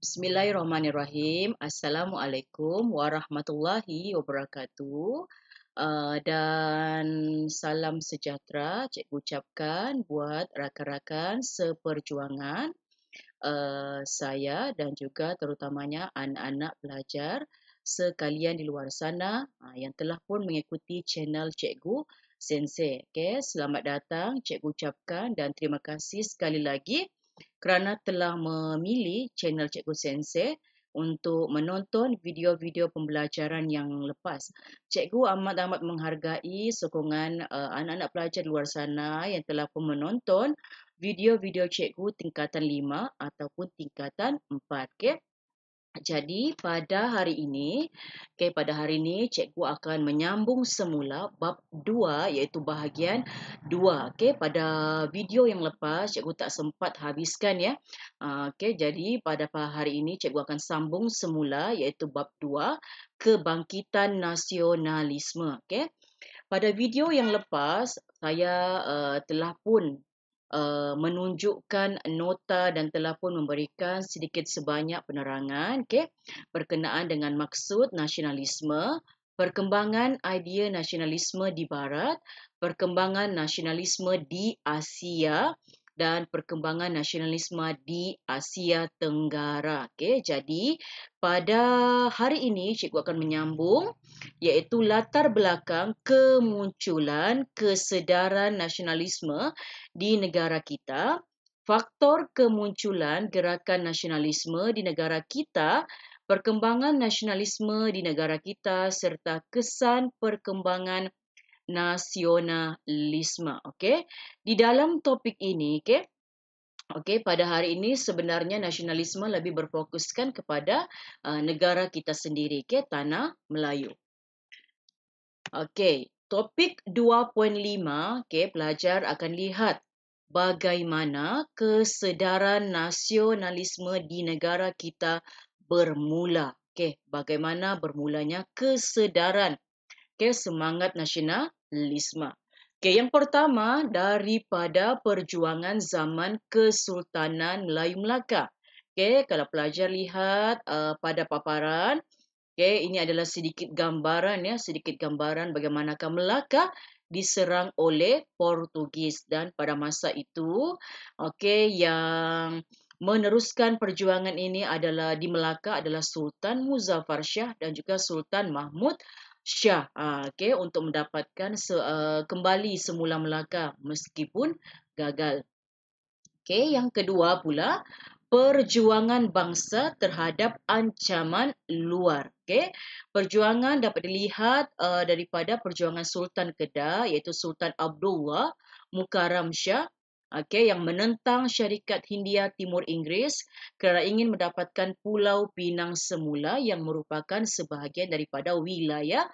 Bismillahirrahmanirrahim. Assalamualaikum warahmatullahi wabarakatuh. Uh, dan salam sejahtera cikgu ucapkan buat rakan-rakan seperjuangan uh, saya dan juga terutamanya anak-anak pelajar sekalian di luar sana uh, yang telah pun mengikuti channel cikgu Sensei. Okay, selamat datang cikgu ucapkan dan terima kasih sekali lagi kerana telah memilih channel Cikgu Sensei untuk menonton video-video pembelajaran yang lepas. Cikgu amat-amat menghargai sokongan uh, anak-anak pelajar luar sana yang telah pun menonton video-video cikgu tingkatan 5 ataupun tingkatan 4. Okay? Jadi pada hari ini, okay, pada hari ini cikgu akan menyambung semula bab 2 iaitu bahagian 2. Okay, pada video yang lepas cikgu tak sempat habiskan ya. Ah, okay, jadi pada hari ini cikgu akan sambung semula iaitu bab 2 kebangkitan nasionalisme. Okay. Pada video yang lepas saya uh, telah pun Uh, menunjukkan nota dan telah pun memberikan sedikit sebanyak penerangan okey berkenaan dengan maksud nasionalisme perkembangan idea nasionalisme di barat perkembangan nasionalisme di Asia dan perkembangan nasionalisme di Asia Tenggara. Okay, jadi pada hari ini cikgu akan menyambung iaitu latar belakang kemunculan kesedaran nasionalisme di negara kita, faktor kemunculan gerakan nasionalisme di negara kita perkembangan nasionalisme di negara kita serta kesan perkembangan nasionalisme. Okey. Di dalam topik ini, okey. Okey, pada hari ini sebenarnya nasionalisme lebih berfokuskan kepada uh, negara kita sendiri, okey, tanah Melayu. Okey, topik 2.5, okey, pelajar akan lihat bagaimana kesedaran nasionalisme di negara kita bermula. Okey, bagaimana bermulanya kesedaran okey semangat nasional Lisma. Okay, yang pertama daripada perjuangan zaman Kesultanan Melayu Melaka. Okay, kalau pelajar lihat uh, pada paparan, okay, ini adalah sedikit gambaran ya, sedikit gambaran bagaimanakah Melaka diserang oleh Portugis dan pada masa itu, okay, yang meneruskan perjuangan ini adalah di Melaka adalah Sultan Muzaffar Shah dan juga Sultan Mahmud Syah, ah, okay, untuk mendapatkan se- uh, kembali semula Melaka meskipun gagal. Okay, yang kedua pula, perjuangan bangsa terhadap ancaman luar. Okay. Perjuangan dapat dilihat uh, daripada perjuangan Sultan Kedah iaitu Sultan Abdullah Mukarram Syah okay, yang menentang syarikat Hindia Timur Inggeris kerana ingin mendapatkan Pulau Pinang semula yang merupakan sebahagian daripada wilayah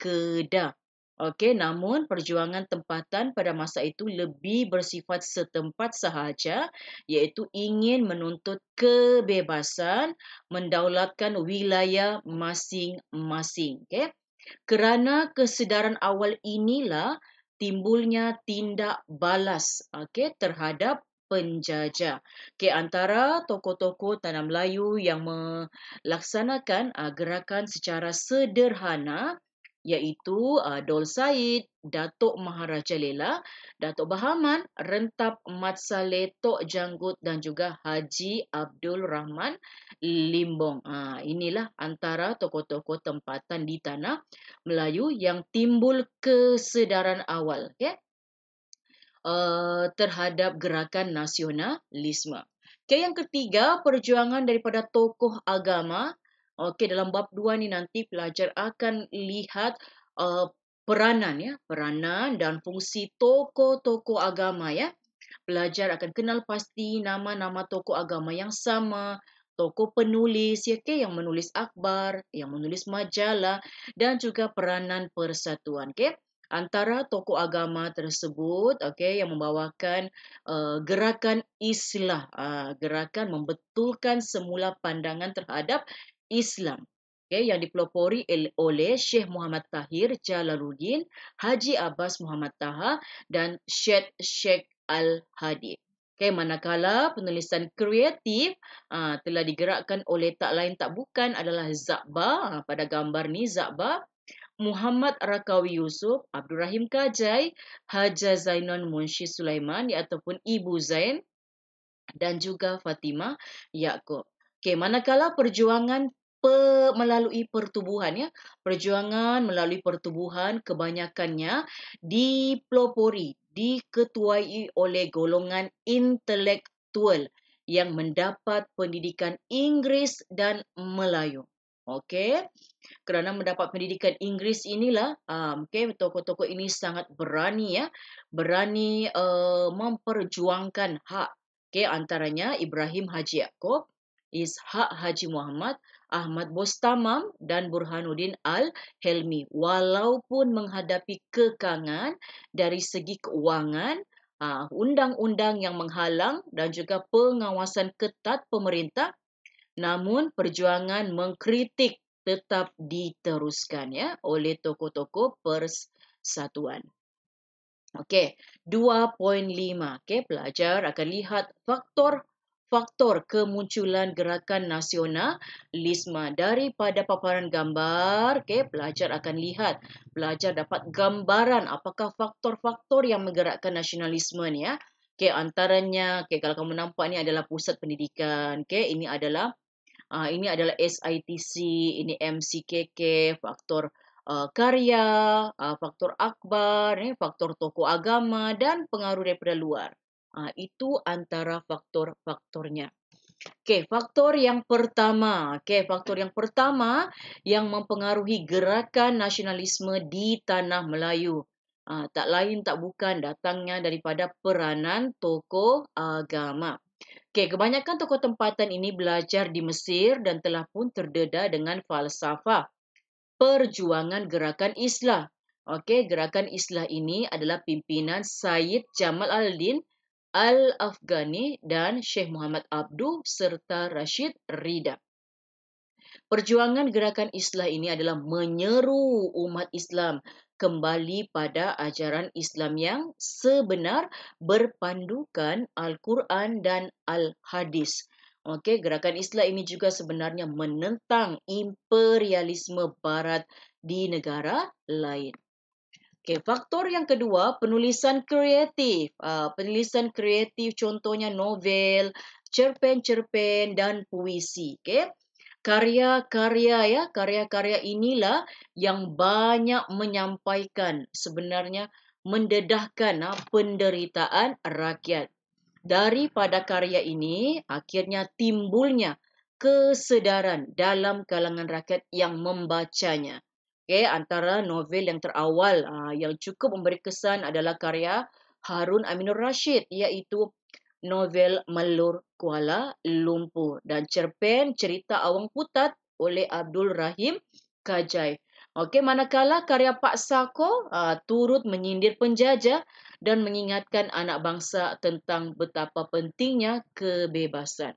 Kedah. Okey, namun perjuangan tempatan pada masa itu lebih bersifat setempat sahaja iaitu ingin menuntut kebebasan mendaulatkan wilayah masing-masing. Okay. Kerana kesedaran awal inilah timbulnya tindak balas okey terhadap penjajah. Okey antara tokoh-tokoh tanah Melayu yang melaksanakan uh, gerakan secara sederhana iaitu uh, Dol Said, Datuk Maharaja Lela, Datuk Bahaman, Rentap Mat Saleh, Tok Janggut dan juga Haji Abdul Rahman Limbong. Uh, inilah antara tokoh-tokoh tempatan di tanah Melayu yang timbul kesedaran awal okay? Ya. uh, terhadap gerakan nasionalisme. Okay, yang ketiga, perjuangan daripada tokoh agama Okey, dalam bab dua ni nanti pelajar akan lihat uh, peranan ya, peranan dan fungsi toko-toko agama ya. Pelajar akan kenal pasti nama-nama toko agama yang sama, toko penulis ya, okay, yang menulis akbar, yang menulis majalah dan juga peranan persatuan, okey. Antara toko agama tersebut, okey, yang membawakan uh, gerakan islah, uh, gerakan membetulkan semula pandangan terhadap Islam okay, yang dipelopori oleh Syekh Muhammad Tahir Jalaluddin, Haji Abbas Muhammad Taha dan Syed Sheikh Al-Hadi. Okay, manakala penulisan kreatif uh, telah digerakkan oleh tak lain tak bukan adalah Zakba uh, pada gambar ni Zakba Muhammad Rakawi Yusuf, Abdul Rahim Kajai, Haja Zainon Munshi Sulaiman ya, ataupun Ibu Zain dan juga Fatimah Yaakob. Okay, manakala perjuangan melalui pertubuhan ya perjuangan melalui pertubuhan kebanyakannya dipelopori diketuai oleh golongan intelektual yang mendapat pendidikan Inggeris dan Melayu okey kerana mendapat pendidikan Inggeris inilah um, okey tokoh-tokoh ini sangat berani ya berani uh, memperjuangkan hak Okay, antaranya Ibrahim Haji Yaakob Ishak Haji Muhammad Ahmad Bostamam dan Burhanuddin Al-Helmi walaupun menghadapi kekangan dari segi keuangan ha, undang-undang yang menghalang dan juga pengawasan ketat pemerintah namun perjuangan mengkritik tetap diteruskan ya oleh tokoh-tokoh persatuan. Okey, 2.5. Okey, pelajar akan lihat faktor faktor kemunculan gerakan nasionalisme daripada paparan gambar okey pelajar akan lihat pelajar dapat gambaran apakah faktor-faktor yang menggerakkan nasionalisme ni ya okey antaranya okey kalau kamu nampak ni adalah pusat pendidikan okey ini adalah uh, ini adalah SITC ini MCKK faktor Uh, karya, uh, faktor akbar, eh, faktor tokoh agama dan pengaruh daripada luar. Ha, itu antara faktor-faktornya. Okey, faktor yang pertama. Okey, faktor yang pertama yang mempengaruhi gerakan nasionalisme di tanah Melayu. Ha, tak lain tak bukan datangnya daripada peranan tokoh agama. Okey, kebanyakan tokoh tempatan ini belajar di Mesir dan telah pun terdedah dengan falsafah perjuangan gerakan Islam. Okey, gerakan Islam ini adalah pimpinan Syed Jamal al-Din Al-Afghani dan Sheikh Muhammad Abdu serta Rashid Rida. Perjuangan gerakan Islam ini adalah menyeru umat Islam kembali pada ajaran Islam yang sebenar berpandukan Al-Quran dan Al-Hadis. Okey, gerakan Islam ini juga sebenarnya menentang imperialisme barat di negara lain. Okay, faktor yang kedua, penulisan kreatif. Uh, penulisan kreatif contohnya novel, cerpen-cerpen dan puisi. Okay? Karya-karya ya, karya-karya inilah yang banyak menyampaikan sebenarnya mendedahkan ha, penderitaan rakyat. Daripada karya ini, akhirnya timbulnya kesedaran dalam kalangan rakyat yang membacanya. Okay, antara novel yang terawal uh, yang cukup memberi kesan adalah karya Harun Aminur Rashid iaitu novel Melur Kuala Lumpur dan cerpen cerita Awang Putat oleh Abdul Rahim Kajai. Okey, manakala karya Pak Sako uh, turut menyindir penjajah dan mengingatkan anak bangsa tentang betapa pentingnya kebebasan.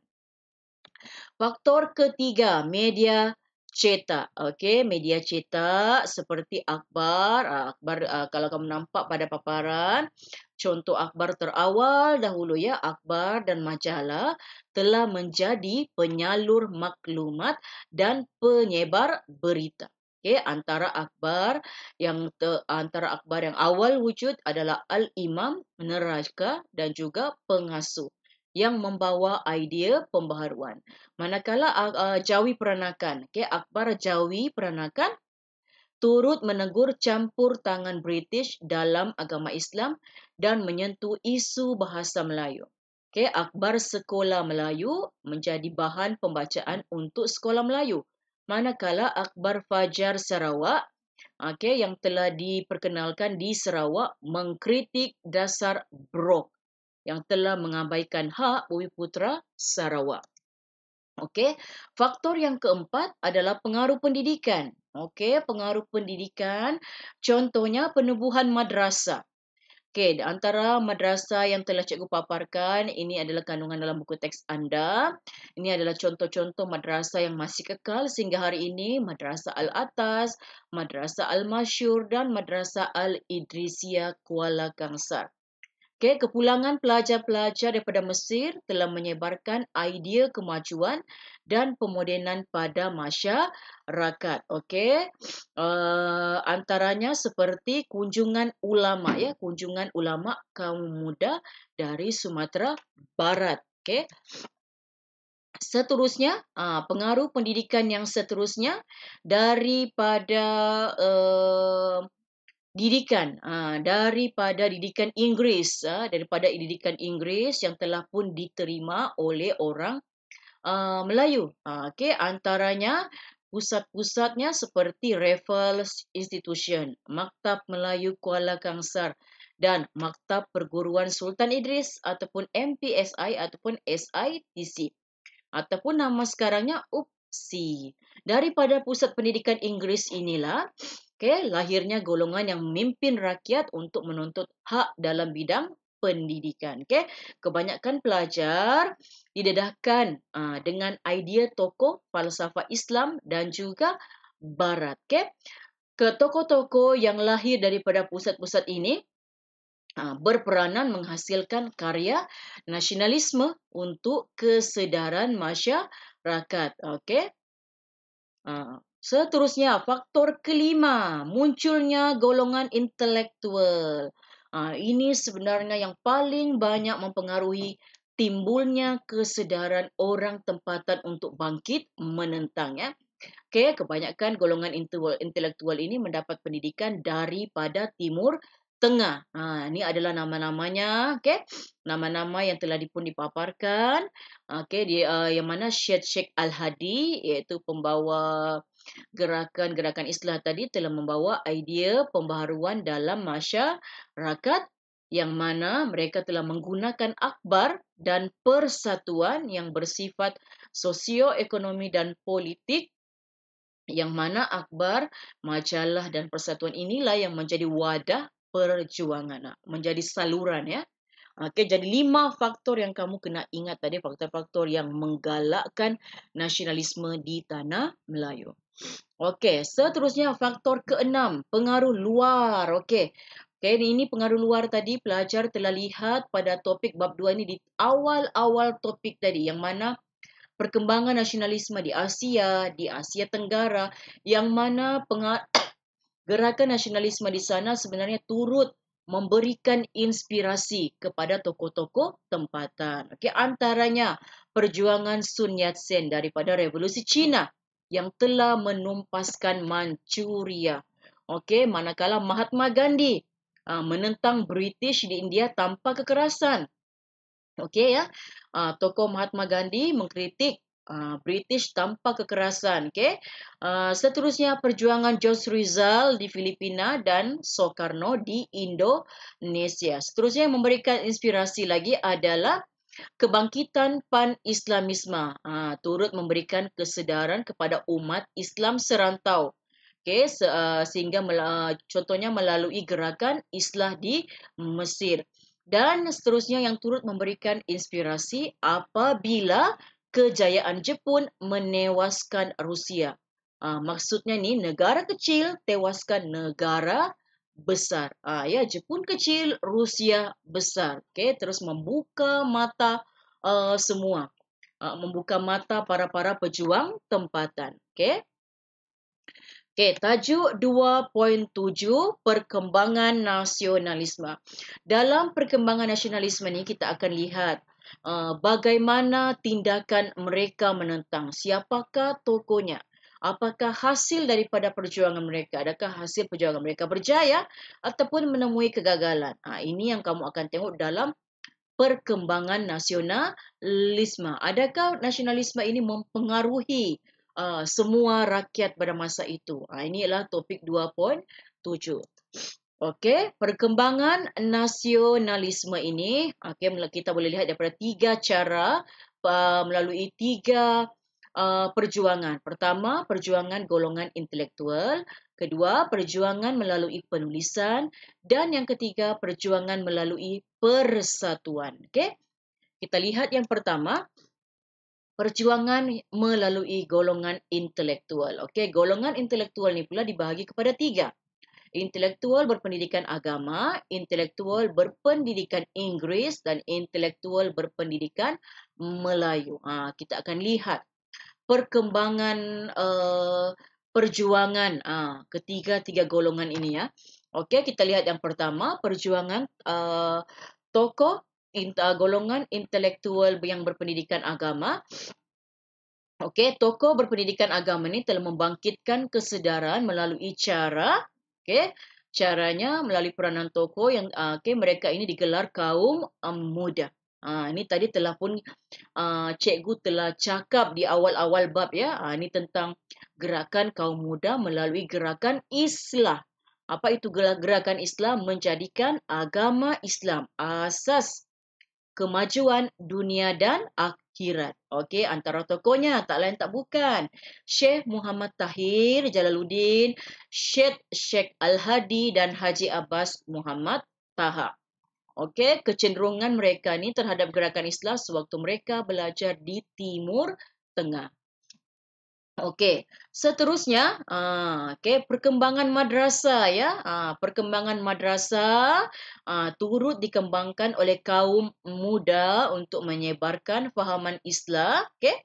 Faktor ketiga, media cetak. Okey, media cetak seperti akhbar. Ah, akhbar ah, kalau kamu nampak pada paparan, contoh akhbar terawal dahulu ya, akhbar dan majalah telah menjadi penyalur maklumat dan penyebar berita. Okay, antara akbar yang te, antara akbar yang awal wujud adalah al-imam neraka dan juga pengasuh yang membawa idea pembaharuan. Manakala uh, Jawi Peranakan, okay, Akbar Jawi Peranakan turut menegur campur tangan British dalam agama Islam dan menyentuh isu bahasa Melayu. Okay, Akbar Sekolah Melayu menjadi bahan pembacaan untuk Sekolah Melayu. Manakala Akbar Fajar Sarawak okay, yang telah diperkenalkan di Sarawak mengkritik dasar Brok yang telah mengabaikan hak Bumiputra Sarawak. Okey, faktor yang keempat adalah pengaruh pendidikan. Okey, pengaruh pendidikan contohnya penubuhan madrasah. Okey, di antara madrasah yang telah cikgu paparkan, ini adalah kandungan dalam buku teks anda. Ini adalah contoh-contoh madrasah yang masih kekal sehingga hari ini, Madrasah Al-Atas, Madrasah al Mashur dan Madrasah al Idrisia Kuala Kangsar. Okay, kepulangan pelajar-pelajar daripada Mesir telah menyebarkan idea kemajuan dan pemodenan pada masyarakat. Okay, uh, eh, antaranya seperti kunjungan ulama, ya, kunjungan ulama kaum muda dari Sumatera Barat. Okay. Seterusnya, ah, pengaruh pendidikan yang seterusnya daripada eh, didikan ha, daripada didikan Inggeris ha, daripada didikan Inggeris yang telah pun diterima oleh orang uh, Melayu. Ha, Okey, antaranya pusat-pusatnya seperti Raffles Institution, Maktab Melayu Kuala Kangsar dan Maktab Perguruan Sultan Idris ataupun MPSI ataupun SITC ataupun nama sekarangnya UPSI. Daripada pusat pendidikan Inggeris inilah Okay, lahirnya golongan yang memimpin rakyat untuk menuntut hak dalam bidang pendidikan. Okay, kebanyakan pelajar didedahkan uh, dengan idea tokoh falsafah Islam dan juga Barat. Okay, ke tokoh-tokoh yang lahir daripada pusat-pusat ini uh, berperanan menghasilkan karya nasionalisme untuk kesedaran masyarakat. Okay. Uh, ah, Seterusnya, faktor kelima, munculnya golongan intelektual. Ah, ini sebenarnya yang paling banyak mempengaruhi timbulnya kesedaran orang tempatan untuk bangkit menentangnya. Okay, kebanyakan golongan intelektual ini mendapat pendidikan daripada Timur Tengah. Ha, ini adalah nama-namanya, okay? nama-nama yang telah pun dipaparkan. Okay, di, uh, yang mana Syed Sheikh Al-Hadi, iaitu pembawa gerakan-gerakan islah tadi telah membawa idea pembaharuan dalam masyarakat yang mana mereka telah menggunakan akbar dan persatuan yang bersifat sosioekonomi dan politik yang mana akbar, majalah dan persatuan inilah yang menjadi wadah perjuangan, ah, menjadi saluran ya. Okey, jadi lima faktor yang kamu kena ingat tadi, faktor-faktor yang menggalakkan nasionalisme di tanah Melayu. Okey, seterusnya faktor keenam, pengaruh luar. Okey. Okey, ini pengaruh luar tadi pelajar telah lihat pada topik bab 2 ini di awal-awal topik tadi yang mana perkembangan nasionalisme di Asia, di Asia Tenggara yang mana gerakan nasionalisme di sana sebenarnya turut memberikan inspirasi kepada tokoh-tokoh tempatan. Okey, antaranya perjuangan Sun Yat-sen daripada Revolusi Cina yang telah menumpaskan Manchuria. Okey, manakala Mahatma Gandhi uh, menentang British di India tanpa kekerasan. Okey ya. Uh, tokoh Mahatma Gandhi mengkritik ah, British tanpa kekerasan. Okay. Seterusnya perjuangan Jos Rizal di Filipina dan Soekarno di Indonesia. Seterusnya yang memberikan inspirasi lagi adalah kebangkitan pan-islamisme ha, turut memberikan kesedaran kepada umat Islam serantau okay, se, uh, sehingga mel- uh, eh, contohnya melalui gerakan islah di Mesir dan seterusnya yang turut memberikan inspirasi apabila kejayaan Jepun menewaskan Rusia. Ha, maksudnya ni negara kecil tewaskan negara besar. Ah ya Jepun kecil, Rusia besar. Okey, terus membuka mata uh, semua. Uh, membuka mata para-para pejuang tempatan. Okey. Okey, tajuk 2.7 perkembangan nasionalisme. Dalam perkembangan nasionalisme ni kita akan lihat uh, bagaimana tindakan mereka menentang siapakah tokohnya apakah hasil daripada perjuangan mereka adakah hasil perjuangan mereka berjaya ataupun menemui kegagalan ha, ini yang kamu akan tengok dalam perkembangan nasionalisme adakah nasionalisme ini mempengaruhi uh, semua rakyat pada masa itu ha, adalah topik 2.7 okey perkembangan nasionalisme ini okey kita boleh lihat daripada tiga cara uh, melalui tiga Eh, perjuangan. Pertama, perjuangan golongan intelektual. Kedua, perjuangan melalui penulisan. Dan yang ketiga, perjuangan melalui persatuan. Okay? Kita lihat yang pertama, perjuangan melalui golongan intelektual. Okay? Golongan intelektual ni pula dibahagi kepada tiga. Intelektual berpendidikan agama, intelektual berpendidikan Inggeris dan intelektual berpendidikan Melayu. Ha, kita akan lihat perkembangan uh, perjuangan uh, ah, ketiga-tiga golongan ini ya. Okey, kita lihat yang pertama perjuangan uh, tokoh in, uh, golongan intelektual yang berpendidikan agama. Okey, tokoh berpendidikan agama ini telah membangkitkan kesedaran melalui cara, okey, caranya melalui peranan tokoh yang uh, okey mereka ini digelar kaum um, muda. Ha, ini tadi telah pun uh, cikgu telah cakap di awal-awal bab ya. Ha, ini tentang gerakan kaum muda melalui gerakan Islam. Apa itu gerakan Islam? Menjadikan agama islam asas kemajuan dunia dan akhirat. Okey, antara tokohnya tak lain tak bukan. Syekh Muhammad Tahir Jalaluddin, Syed Sheikh Al-Hadi dan Haji Abbas Muhammad Taha. Okey, kecenderungan mereka ni terhadap gerakan Islam sewaktu mereka belajar di Timur Tengah. Okey, seterusnya, ah, okey, perkembangan madrasah ya, ah, perkembangan madrasah ah, turut dikembangkan oleh kaum muda untuk menyebarkan fahaman Islam, okey.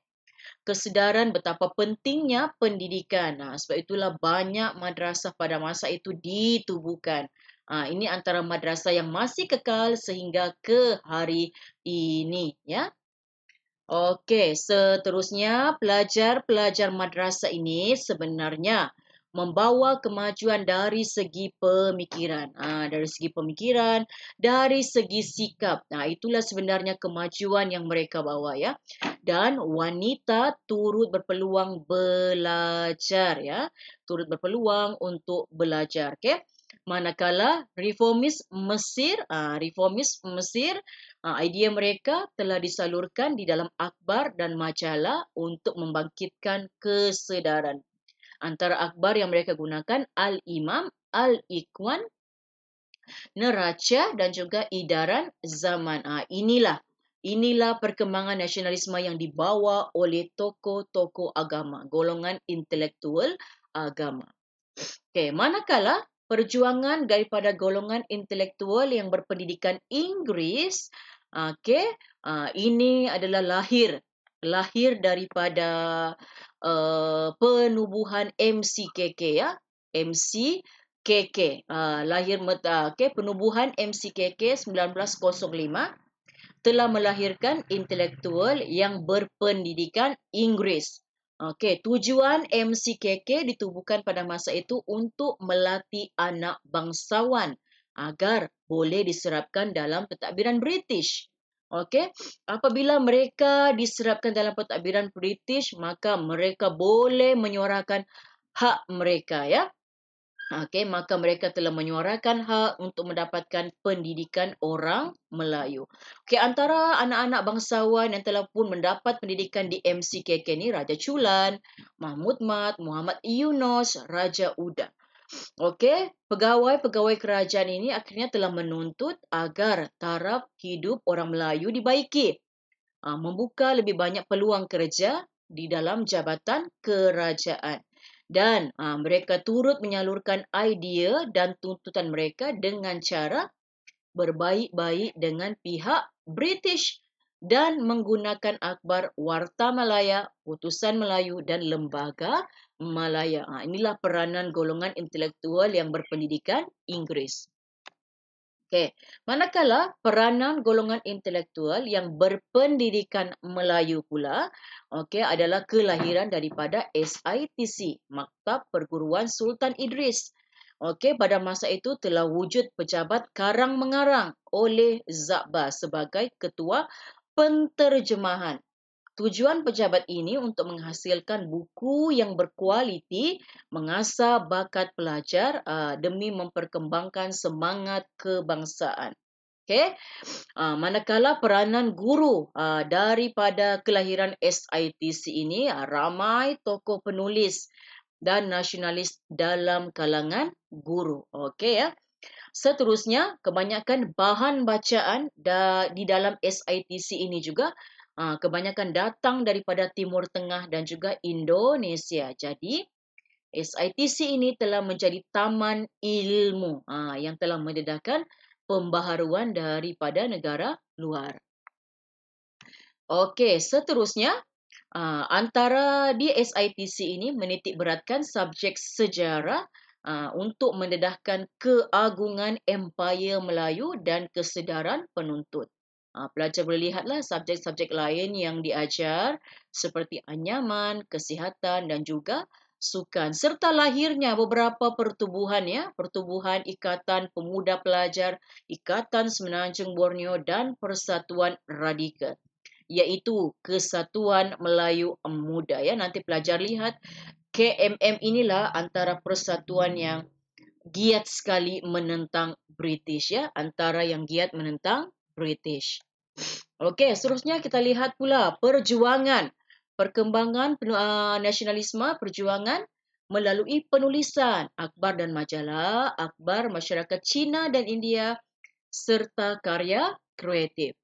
Kesedaran betapa pentingnya pendidikan. Nah, sebab itulah banyak madrasah pada masa itu ditubuhkan. Ha, ini antara madrasah yang masih kekal sehingga ke hari ini. Ya. Okey, seterusnya pelajar-pelajar madrasah ini sebenarnya membawa kemajuan dari segi pemikiran. Ha, dari segi pemikiran, dari segi sikap. Nah, ha, itulah sebenarnya kemajuan yang mereka bawa ya. Dan wanita turut berpeluang belajar ya. Turut berpeluang untuk belajar, okey. Manakala reformis Mesir, ah, reformis Mesir, ah, idea mereka telah disalurkan di dalam akbar dan majalah untuk membangkitkan kesedaran. Antara akbar yang mereka gunakan Al-Imam, Al-Ikwan, Neraca dan juga Idaran Zaman. Ah, inilah inilah perkembangan nasionalisme yang dibawa oleh tokoh-tokoh agama, golongan intelektual agama. Okay, manakala perjuangan daripada golongan intelektual yang berpendidikan Inggeris okay, uh, ah, ini adalah lahir lahir daripada uh, penubuhan MCKK ya MCKK uh, ah, lahir meta uh, okey penubuhan MCKK 1905 telah melahirkan intelektual yang berpendidikan Inggeris Okey, tujuan MCKK ditubuhkan pada masa itu untuk melatih anak bangsawan agar boleh diserapkan dalam pentadbiran British. Okey, apabila mereka diserapkan dalam pentadbiran British, maka mereka boleh menyuarakan hak mereka ya. Okey, maka mereka telah menyuarakan hak untuk mendapatkan pendidikan orang Melayu. Okey, antara anak-anak bangsawan yang telah pun mendapat pendidikan di MCKK ni Raja Chulan, Mahmud Mat, Muhammad Yunus, Raja Uda. Okey, pegawai-pegawai kerajaan ini akhirnya telah menuntut agar taraf hidup orang Melayu dibaiki. Ah, membuka lebih banyak peluang kerja di dalam jabatan kerajaan dan ha, mereka turut menyalurkan idea dan tuntutan mereka dengan cara berbaik-baik dengan pihak British dan menggunakan akhbar Warta Malaya, Putusan Melayu dan Lembaga Malaya. Ah, inilah peranan golongan intelektual yang berpendidikan Inggeris. Okay. Manakala peranan golongan intelektual yang berpendidikan Melayu pula okay, adalah kelahiran daripada SITC, Maktab Perguruan Sultan Idris. Okey, pada masa itu telah wujud pejabat karang mengarang oleh Zabah sebagai ketua penterjemahan. Tujuan pejabat ini untuk menghasilkan buku yang berkualiti, mengasah bakat pelajar uh, demi memperkembangkan semangat kebangsaan. Okay. Uh, manakala peranan guru uh, daripada kelahiran SITC ini uh, ramai tokoh penulis dan nasionalis dalam kalangan guru. Okey ya. Seterusnya, kebanyakan bahan bacaan da- di dalam SITC ini juga Ah, kebanyakan datang daripada Timur Tengah dan juga Indonesia. Jadi, SITC ini telah menjadi taman ilmu ah, yang telah mendedahkan pembaharuan daripada negara luar. Okey, seterusnya, ah, antara di SITC ini menitik beratkan subjek sejarah untuk mendedahkan keagungan Empire Melayu dan kesedaran penuntut. Ha, pelajar boleh lihatlah subjek-subjek lain yang diajar seperti anyaman, kesihatan dan juga sukan serta lahirnya beberapa pertubuhan ya, pertubuhan Ikatan Pemuda Pelajar, Ikatan Semenanjung Borneo dan Persatuan Radikal iaitu Kesatuan Melayu Muda ya. Nanti pelajar lihat KMM inilah antara persatuan yang giat sekali menentang British ya, antara yang giat menentang British. Okey, seterusnya kita lihat pula perjuangan perkembangan uh, nasionalisme, perjuangan melalui penulisan Akbar dan majalah, Akbar masyarakat Cina dan India serta karya kreatif.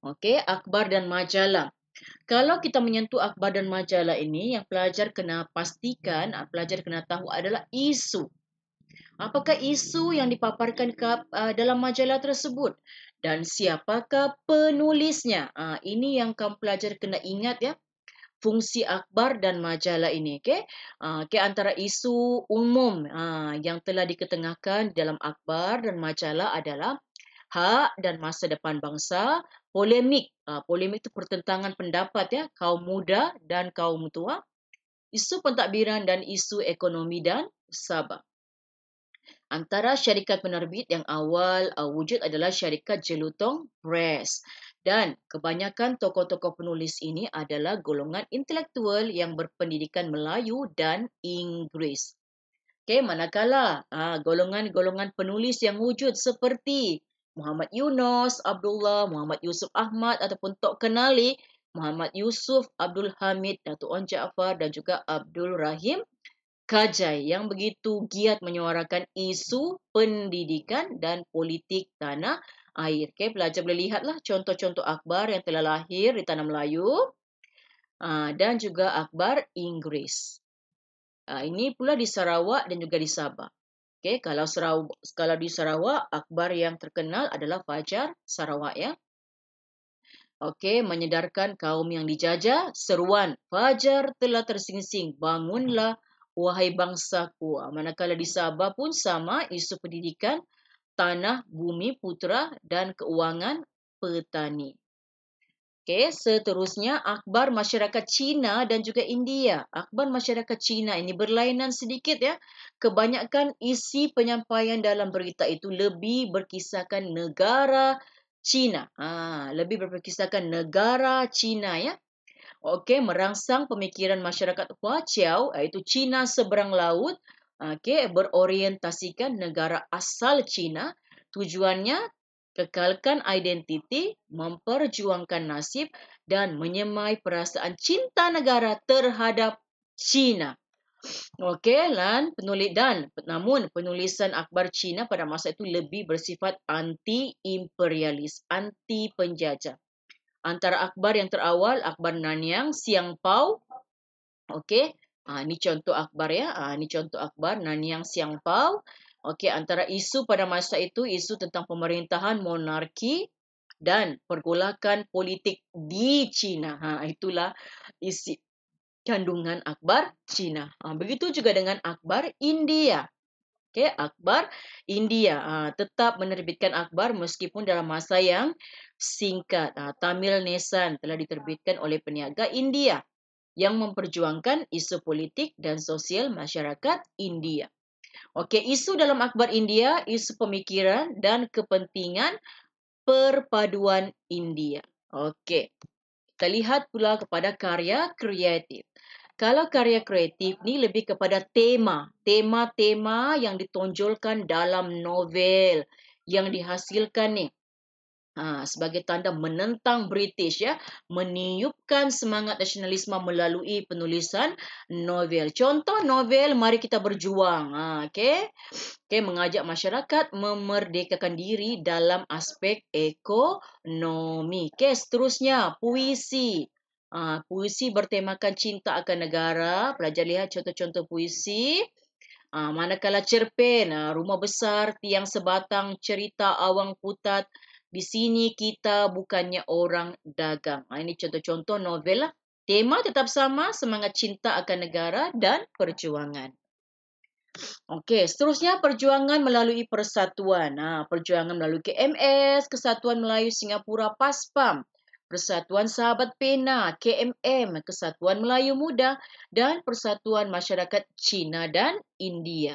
Okey, Akbar dan majalah. Kalau kita menyentuh Akbar dan majalah ini, yang pelajar kena pastikan, ah, pelajar kena tahu adalah isu apakah isu yang dipaparkan ke, uh, dalam majalah tersebut dan siapakah penulisnya. Uh, ini yang kamu pelajar kena ingat ya fungsi akbar dan majalah ini okey uh, okay, antara isu umum uh, yang telah diketengahkan dalam akbar dan majalah adalah hak dan masa depan bangsa polemik uh, polemik itu pertentangan pendapat ya kaum muda dan kaum tua isu pentadbiran dan isu ekonomi dan Sabah Antara syarikat penerbit yang awal uh, wujud adalah syarikat Jelutong Press. Dan kebanyakan tokoh-tokoh penulis ini adalah golongan intelektual yang berpendidikan Melayu dan Inggeris. Okay, manakala uh, golongan-golongan penulis yang wujud seperti Muhammad Yunus, Abdullah, Muhammad Yusuf Ahmad ataupun Tok Kenali, Muhammad Yusuf, Abdul Hamid, Datuk Onca Afar dan juga Abdul Rahim Kajai yang begitu giat menyuarakan isu pendidikan dan politik tanah air. Okay, pelajar boleh lihatlah contoh-contoh akbar yang telah lahir di tanah Melayu ah, dan juga akbar Inggeris. Ah, ini pula di Sarawak dan juga di Sabah. Okay, kalau, Sarawak, kalau di Sarawak, akbar yang terkenal adalah Fajar Sarawak ya. Okey, menyedarkan kaum yang dijajah, seruan Fajar telah tersingsing, bangunlah wahai bangsaku. Manakala di Sabah pun sama isu pendidikan, tanah, bumi, putra dan keuangan petani. Okay, seterusnya akbar masyarakat Cina dan juga India. Akbar masyarakat Cina ini berlainan sedikit ya. Kebanyakan isi penyampaian dalam berita itu lebih berkisahkan negara Cina. Ha, lebih berkisahkan negara Cina ya okey merangsang pemikiran masyarakat Hua Chiao iaitu China seberang laut okey berorientasikan negara asal China tujuannya kekalkan identiti memperjuangkan nasib dan menyemai perasaan cinta negara terhadap China okey dan penulis dan namun penulisan akhbar China pada masa itu lebih bersifat anti imperialis anti penjajah antara akbar yang terawal, akbar Nanyang, Siang Pau. Okey, uh, ini contoh akbar ya. Uh, ini contoh akbar Nanyang, Siang Pau. Okey, antara isu pada masa itu, isu tentang pemerintahan monarki dan pergolakan politik di China. Ha, itulah isi kandungan akbar China. Ha, begitu juga dengan akbar India. Okay, Akbar India ha, tetap menerbitkan Akbar meskipun dalam masa yang singkat. Ha, Tamil Nesan telah diterbitkan oleh peniaga India yang memperjuangkan isu politik dan sosial masyarakat India. Okey, isu dalam Akbar India, isu pemikiran dan kepentingan perpaduan India. Okey, kita lihat pula kepada karya kreatif kalau karya kreatif ni lebih kepada tema, tema-tema yang ditonjolkan dalam novel yang dihasilkan ni. Ha, sebagai tanda menentang British ya, meniupkan semangat nasionalisme melalui penulisan novel. Contoh novel Mari Kita Berjuang. Ha, okay. Okay, mengajak masyarakat memerdekakan diri dalam aspek ekonomi. Okay, seterusnya, puisi. Uh, puisi bertemakan cinta akan negara. Pelajar lihat contoh-contoh puisi. Uh, manakala cerpen, uh, rumah besar, tiang sebatang, cerita awang putat. Di sini kita bukannya orang dagang. Uh, ini contoh-contoh novel lah. Tema tetap sama, semangat cinta akan negara dan perjuangan. Okey, seterusnya perjuangan melalui persatuan. Ha, perjuangan melalui KMS, Kesatuan Melayu Singapura, PASPAM. Persatuan Sahabat Pena, KMM, Kesatuan Melayu Muda dan Persatuan Masyarakat Cina dan India.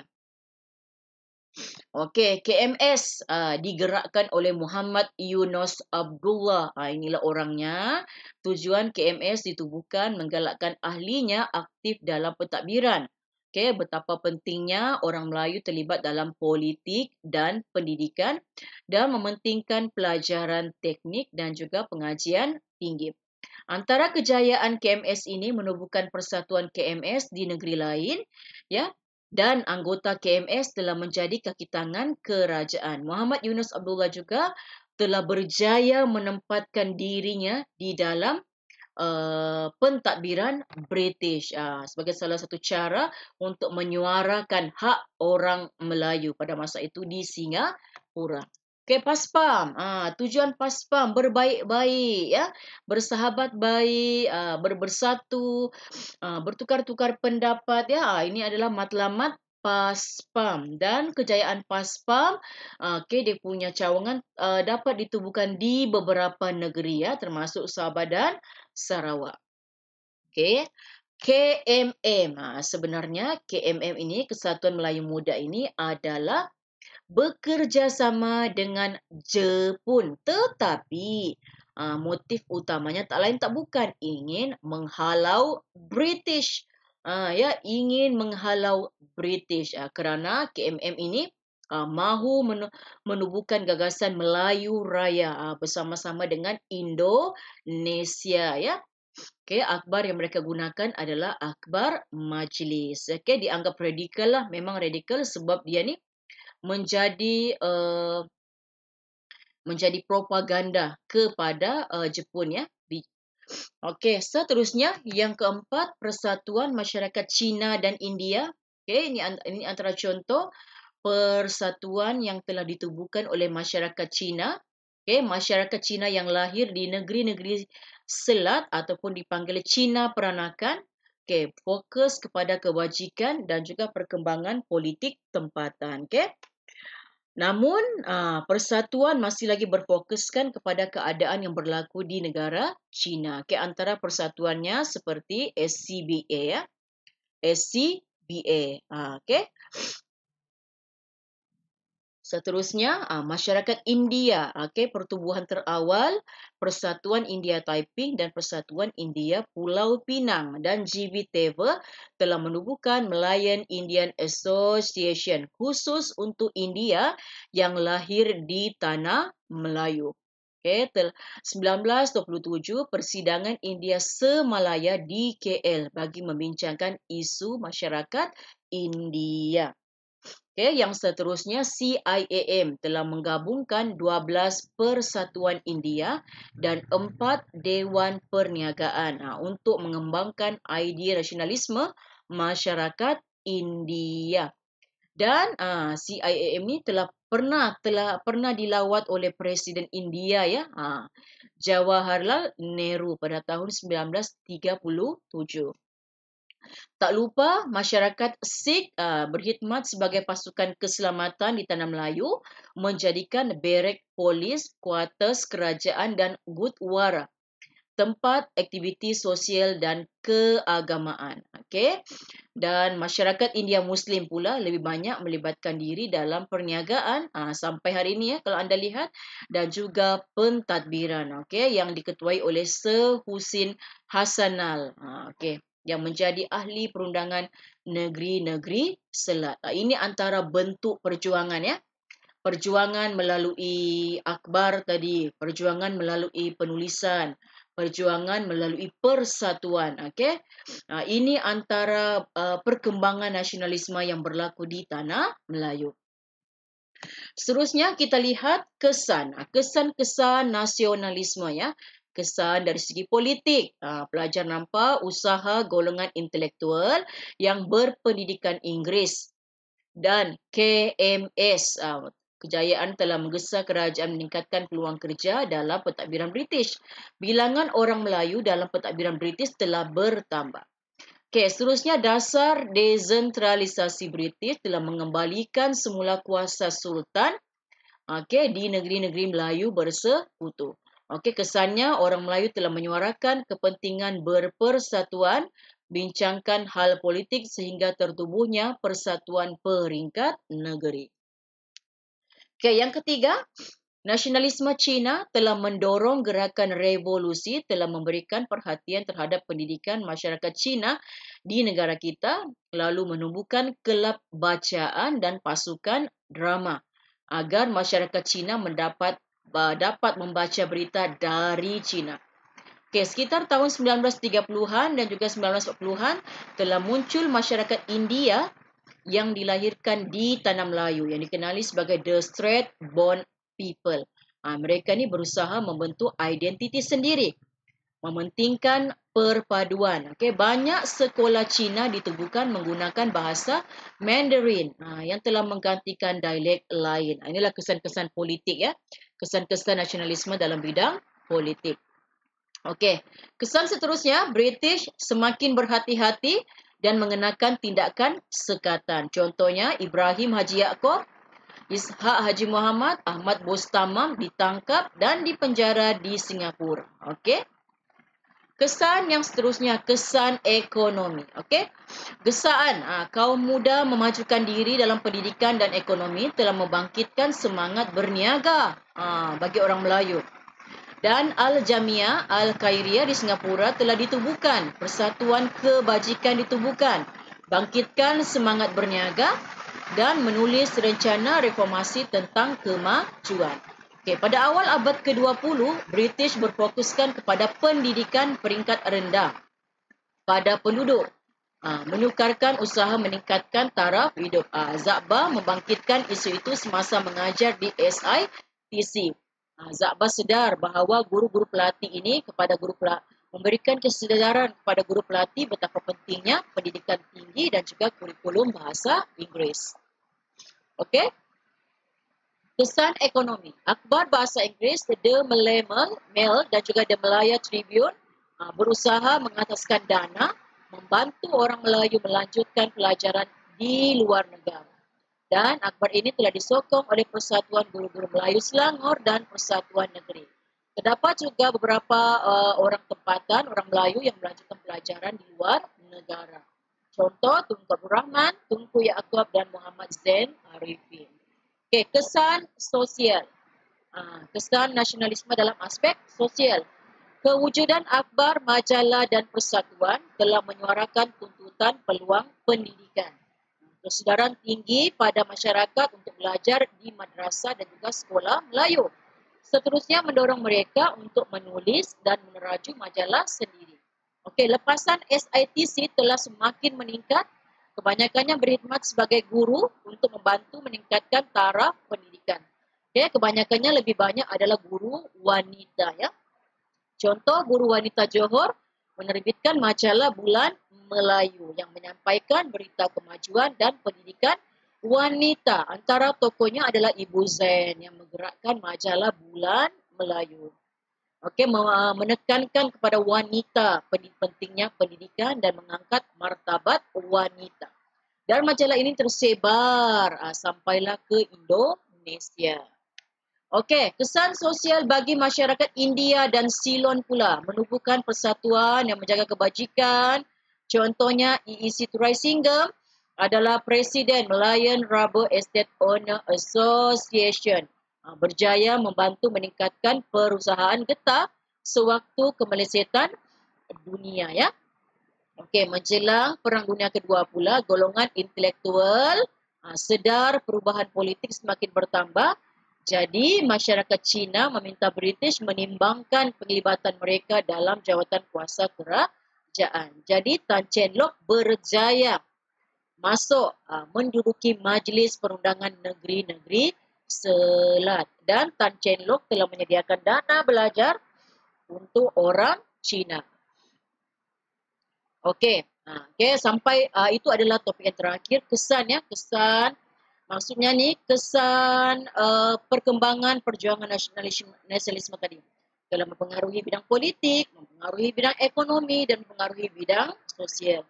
Okey, KMS uh, ah, digerakkan oleh Muhammad Yunus Abdullah. Uh, inilah orangnya. Tujuan KMS ditubuhkan menggalakkan ahlinya aktif dalam pentadbiran okay, betapa pentingnya orang Melayu terlibat dalam politik dan pendidikan dan mementingkan pelajaran teknik dan juga pengajian tinggi. Antara kejayaan KMS ini menubuhkan persatuan KMS di negeri lain ya dan anggota KMS telah menjadi kaki tangan kerajaan. Muhammad Yunus Abdullah juga telah berjaya menempatkan dirinya di dalam uh, pentadbiran British uh, sebagai salah satu cara untuk menyuarakan hak orang Melayu pada masa itu di Singapura. Okay, paspam. Ah, tujuan paspam berbaik-baik, ya, bersahabat baik, ah, berbersatu, ah, bertukar-tukar pendapat, ya. ini adalah matlamat PASPAM dan kejayaan PASPAM okey dia punya cawangan uh, dapat ditubuhkan di beberapa negeri ya termasuk Sabah dan Sarawak. Okey. KMM. Ha, sebenarnya KMM ini Kesatuan Melayu Muda ini adalah bekerjasama dengan Jepun. Tetapi ha, motif utamanya tak lain tak bukan ingin menghalau British Ha, ya ingin menghalau British uh, kerana KMM ini uh, mahu menubuhkan gagasan Melayu Raya uh, bersama-sama dengan Indonesia ya. Okey, akbar yang mereka gunakan adalah akbar majlis. Okey, dianggap radikal lah, memang radikal sebab dia ni menjadi uh, menjadi propaganda kepada uh, Jepun ya Okey, seterusnya yang keempat Persatuan Masyarakat Cina dan India. Okey, ini ini antara contoh persatuan yang telah ditubuhkan oleh masyarakat Cina. Okey, masyarakat Cina yang lahir di negeri-negeri selat ataupun dipanggil Cina peranakan. Okey, fokus kepada kewajikan dan juga perkembangan politik tempatan. Okey. Namun, ah, persatuan masih lagi berfokuskan kepada keadaan yang berlaku di negara China. Ke antara persatuannya seperti SCBA ya. SCBA. Ah, okay. Seterusnya, ah, masyarakat India, okay, pertubuhan terawal, Persatuan India Taiping dan Persatuan India Pulau Pinang dan GB Teva telah menubuhkan Melayan Indian Association khusus untuk India yang lahir di tanah Melayu. Okay, 1927 Persidangan India Semalaya di KL bagi membincangkan isu masyarakat India. Okay, yang seterusnya CIAM telah menggabungkan 12 persatuan India dan 4 dewan perniagaan ha, untuk mengembangkan idea rasionalisme masyarakat India. Dan ha, CIAM ni telah pernah telah pernah dilawat oleh Presiden India ya, ha, Jawaharlal Nehru pada tahun 1937. Tak lupa masyarakat Sikh uh, berkhidmat sebagai pasukan keselamatan di tanah Melayu menjadikan berek polis, kuartus kerajaan dan gudwara tempat aktiviti sosial dan keagamaan. Okey. Dan masyarakat India Muslim pula lebih banyak melibatkan diri dalam perniagaan uh, sampai hari ini ya kalau anda lihat dan juga pentadbiran okey yang diketuai oleh Sir Husin Hasanal. Uh, okey yang menjadi ahli perundangan negeri-negeri selat. Ah, ini antara bentuk perjuangan ya. Perjuangan melalui akbar tadi, perjuangan melalui penulisan, perjuangan melalui persatuan. Okay? Ah, ini antara ah, perkembangan nasionalisme yang berlaku di tanah Melayu. Seterusnya kita lihat kesan, kesan-kesan nasionalisme ya kesan dari segi politik. Ha, pelajar nampak usaha golongan intelektual yang berpendidikan Inggeris dan KMS. Ha, kejayaan telah menggesa kerajaan meningkatkan peluang kerja dalam pentadbiran British. Bilangan orang Melayu dalam pentadbiran British telah bertambah. Okay, seterusnya dasar desentralisasi British telah mengembalikan semula kuasa Sultan okay, di negeri-negeri Melayu bersekutu. Okey, kesannya orang Melayu telah menyuarakan kepentingan berpersatuan, bincangkan hal politik sehingga tertubuhnya persatuan peringkat negeri. Okey, yang ketiga, nasionalisme Cina telah mendorong gerakan revolusi telah memberikan perhatian terhadap pendidikan masyarakat Cina di negara kita lalu menumbuhkan kelab bacaan dan pasukan drama agar masyarakat Cina mendapat Eh, dapat membaca berita dari China. Okay, sekitar tahun 1930-an dan juga 1940-an telah muncul masyarakat India yang dilahirkan di Tanah Melayu yang dikenali sebagai The Straight Born People. Ha, mereka ni berusaha membentuk identiti sendiri, mementingkan perpaduan. Okey, banyak sekolah Cina ditubuhkan menggunakan bahasa Mandarin ha, yang telah menggantikan dialek lain. Ha, inilah kesan-kesan politik ya. Kesan-kesan nasionalisme dalam bidang politik. Okey, kesan seterusnya British semakin berhati-hati dan mengenakan tindakan sekatan. Contohnya Ibrahim Haji Yaakob, Ishak Haji Muhammad, Ahmad Bustamam ditangkap dan dipenjara di Singapura. Okey. Kesan yang seterusnya, kesan ekonomi. Okey? Gesaan, ha, kaum muda memajukan diri dalam pendidikan dan ekonomi telah membangkitkan semangat berniaga ha, bagi orang Melayu. Dan Al-Jamia al Kairia di Singapura telah ditubuhkan. Persatuan Kebajikan ditubuhkan. Bangkitkan semangat berniaga dan menulis rencana reformasi tentang kemajuan. Okay, pada awal abad ke-20, British berfokuskan kepada pendidikan peringkat rendah pada penduduk. Ha, menukarkan usaha meningkatkan taraf hidup. Ha, Zabba membangkitkan isu itu semasa mengajar di SITC. Ha, Zakba sedar bahawa guru-guru pelatih ini kepada guru pelatih memberikan kesedaran kepada guru pelatih betapa pentingnya pendidikan tinggi dan juga kurikulum bahasa Inggeris. Okey? The ekonomi Economy. Akhbar bahasa Inggeris The Malay Mail dan juga The Malaya Tribune uh, ah, berusaha mengataskan dana membantu orang Melayu melanjutkan pelajaran di luar negara. Dan akhbar ini telah disokong oleh Persatuan Guru-Guru Melayu Selangor dan Persatuan Negeri. Terdapat juga beberapa uh, orang tempatan, orang Melayu yang melanjutkan pelajaran di luar negara. Contoh Tunku Rahman, Tunku Yaakob dan Muhammad Zain Arifin. Okey, kesan sosial. Ha, kesan nasionalisme dalam aspek sosial. Kewujudan Akbar majalah dan persatuan telah menyuarakan tuntutan peluang pendidikan. Kesedaran tinggi pada masyarakat untuk belajar di madrasah dan juga sekolah Melayu. Seterusnya mendorong mereka untuk menulis dan meneraju majalah sendiri. Okey, lepasan SITC telah semakin meningkat Kebanyakannya berkhidmat sebagai guru untuk membantu meningkatkan taraf pendidikan. Okay, kebanyakannya lebih banyak adalah guru wanita ya. Contoh guru wanita Johor menerbitkan majalah Bulan Melayu yang menyampaikan berita kemajuan dan pendidikan wanita. Antara tokohnya adalah Ibu Zain yang menggerakkan majalah Bulan Melayu. Okey, menekankan kepada wanita pentingnya pendidikan dan mengangkat martabat wanita. Dan majalah ini tersebar uh, sampailah ke Indonesia. Okey, kesan sosial bagi masyarakat India dan Ceylon pula menubuhkan persatuan yang menjaga kebajikan. Contohnya EEC Turai Singam adalah Presiden Melayan Rubber Estate Owner Association. Ah, berjaya membantu meningkatkan perusahaan getah sewaktu kemelesetan dunia ya. Okey, menjelang Perang Dunia Kedua pula, golongan intelektual ah, sedar perubahan politik semakin bertambah. Jadi, masyarakat Cina meminta British menimbangkan penglibatan mereka dalam jawatan kuasa kerajaan. Jadi, Tan Chen Lok berjaya masuk ah, menduduki majlis perundangan negeri-negeri Selat dan Tan Chen Lok telah menyediakan dana belajar untuk orang Cina. Okey, ha, okey sampai uh, itu adalah topik yang terakhir kesan ya kesan maksudnya ni kesan uh, perkembangan perjuangan nasionalisme, nasionalisme tadi dalam mempengaruhi bidang politik, mempengaruhi bidang ekonomi dan mempengaruhi bidang sosial.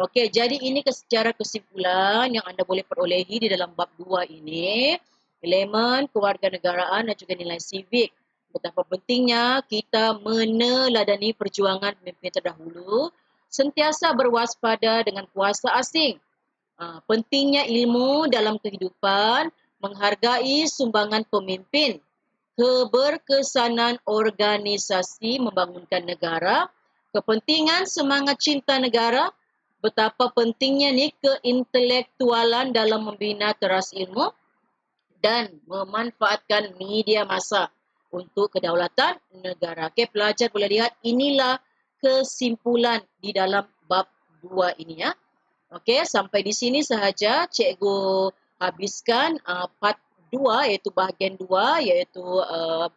Okey, jadi ini secara kesimpulan yang anda boleh perolehi di dalam bab dua ini elemen kewarganegaraan dan juga nilai civik. Betapa pentingnya kita meneladani perjuangan pemimpin terdahulu, sentiasa berwaspada dengan kuasa asing. Uh, pentingnya ilmu dalam kehidupan, menghargai sumbangan pemimpin, keberkesanan organisasi membangunkan negara, kepentingan semangat cinta negara, betapa pentingnya ni keintelektualan dalam membina teras ilmu, dan memanfaatkan media masa untuk kedaulatan negara. Okey, pelajar boleh lihat inilah kesimpulan di dalam bab dua ini ya. Okey, sampai di sini sahaja cikgu habiskan uh, part 2 iaitu bahagian dua iaitu uh,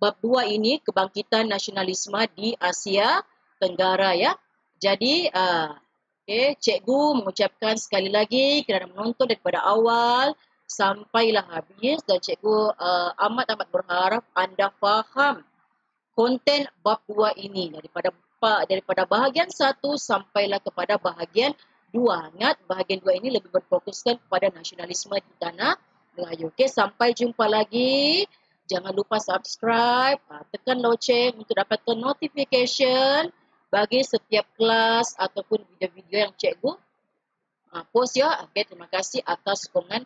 bab dua ini kebangkitan nasionalisme di Asia Tenggara ya. Jadi uh, okey, cikgu mengucapkan sekali lagi kerana menonton daripada awal sampailah habis dan cikgu uh, amat amat berharap anda faham konten bab dua ini daripada daripada bahagian satu sampailah kepada bahagian dua. Ingat bahagian dua ini lebih berfokuskan kepada nasionalisme di tanah Melayu. Okey, sampai jumpa lagi. Jangan lupa subscribe, uh, tekan loceng untuk dapatkan notification bagi setiap kelas ataupun video-video yang cikgu uh, post ya. Okey, terima kasih atas sokongan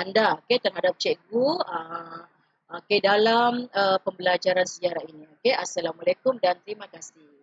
anda okay, terhadap cikgu uh, ah, okay, dalam uh, pembelajaran sejarah ini. Okay. Assalamualaikum dan terima kasih.